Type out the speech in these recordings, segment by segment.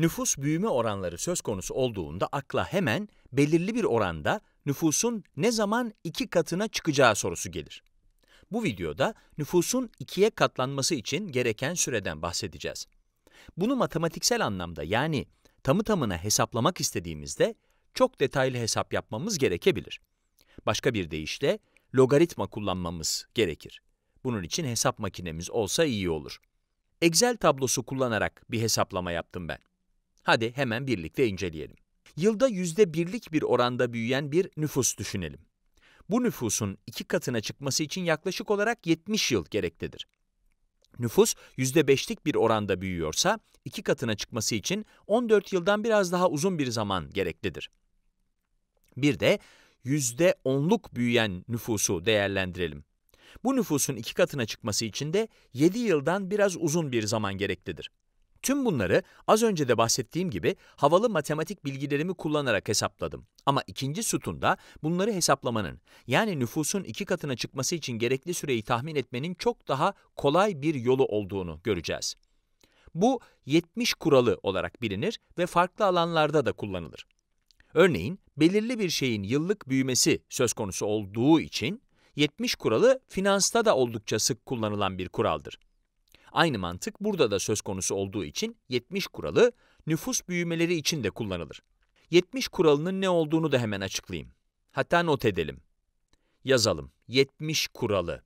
Nüfus büyüme oranları söz konusu olduğunda akla hemen belirli bir oranda nüfusun ne zaman iki katına çıkacağı sorusu gelir. Bu videoda nüfusun ikiye katlanması için gereken süreden bahsedeceğiz. Bunu matematiksel anlamda yani tamı tamına hesaplamak istediğimizde çok detaylı hesap yapmamız gerekebilir. Başka bir deyişle logaritma kullanmamız gerekir. Bunun için hesap makinemiz olsa iyi olur. Excel tablosu kullanarak bir hesaplama yaptım ben. Hadi hemen birlikte inceleyelim. Yılda yüzde birlik bir oranda büyüyen bir nüfus düşünelim. Bu nüfusun iki katına çıkması için yaklaşık olarak 70 yıl gereklidir. Nüfus yüzde beşlik bir oranda büyüyorsa, iki katına çıkması için 14 yıldan biraz daha uzun bir zaman gereklidir. Bir de yüzde onluk büyüyen nüfusu değerlendirelim. Bu nüfusun iki katına çıkması için de 7 yıldan biraz uzun bir zaman gereklidir. Tüm bunları az önce de bahsettiğim gibi havalı matematik bilgilerimi kullanarak hesapladım. Ama ikinci sütunda bunları hesaplamanın yani nüfusun iki katına çıkması için gerekli süreyi tahmin etmenin çok daha kolay bir yolu olduğunu göreceğiz. Bu 70 kuralı olarak bilinir ve farklı alanlarda da kullanılır. Örneğin belirli bir şeyin yıllık büyümesi söz konusu olduğu için 70 kuralı finansta da oldukça sık kullanılan bir kuraldır. Aynı mantık burada da söz konusu olduğu için 70 kuralı nüfus büyümeleri için de kullanılır. 70 kuralının ne olduğunu da hemen açıklayayım. Hatta not edelim. Yazalım. 70 kuralı.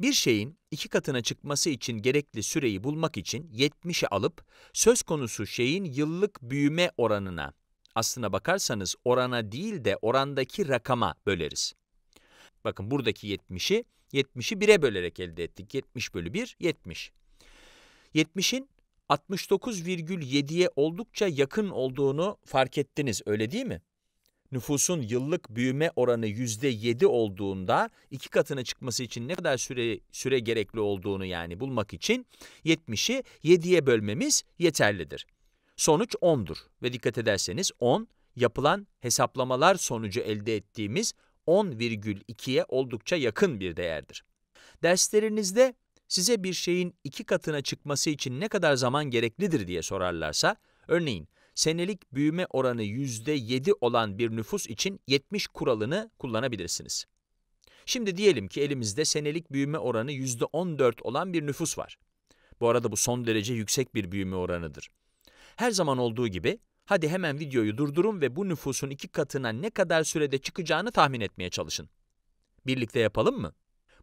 Bir şeyin iki katına çıkması için gerekli süreyi bulmak için 70'i alıp söz konusu şeyin yıllık büyüme oranına, aslına bakarsanız orana değil de orandaki rakama böleriz. Bakın buradaki 70'i 70'i 1'e bölerek elde ettik. 70 bölü 1, 70. 70'in 69,7'ye oldukça yakın olduğunu fark ettiniz öyle değil mi? Nüfusun yıllık büyüme oranı %7 olduğunda iki katına çıkması için ne kadar süre, süre gerekli olduğunu yani bulmak için 70'i 7'ye bölmemiz yeterlidir. Sonuç 10'dur ve dikkat ederseniz 10 yapılan hesaplamalar sonucu elde ettiğimiz 10,2'ye oldukça yakın bir değerdir. Derslerinizde size bir şeyin iki katına çıkması için ne kadar zaman gereklidir diye sorarlarsa, örneğin senelik büyüme oranı %7 olan bir nüfus için 70 kuralını kullanabilirsiniz. Şimdi diyelim ki elimizde senelik büyüme oranı %14 olan bir nüfus var. Bu arada bu son derece yüksek bir büyüme oranıdır. Her zaman olduğu gibi Hadi hemen videoyu durdurun ve bu nüfusun iki katına ne kadar sürede çıkacağını tahmin etmeye çalışın. Birlikte yapalım mı?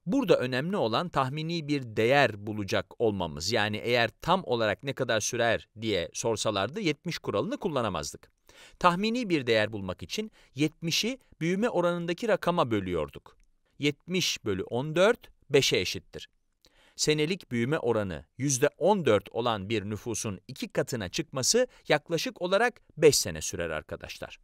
Burada önemli olan tahmini bir değer bulacak olmamız. Yani eğer tam olarak ne kadar sürer diye sorsalardı 70 kuralını kullanamazdık. Tahmini bir değer bulmak için 70'i büyüme oranındaki rakama bölüyorduk. 70 bölü 14, 5'e eşittir senelik büyüme oranı %14 olan bir nüfusun iki katına çıkması yaklaşık olarak 5 sene sürer arkadaşlar.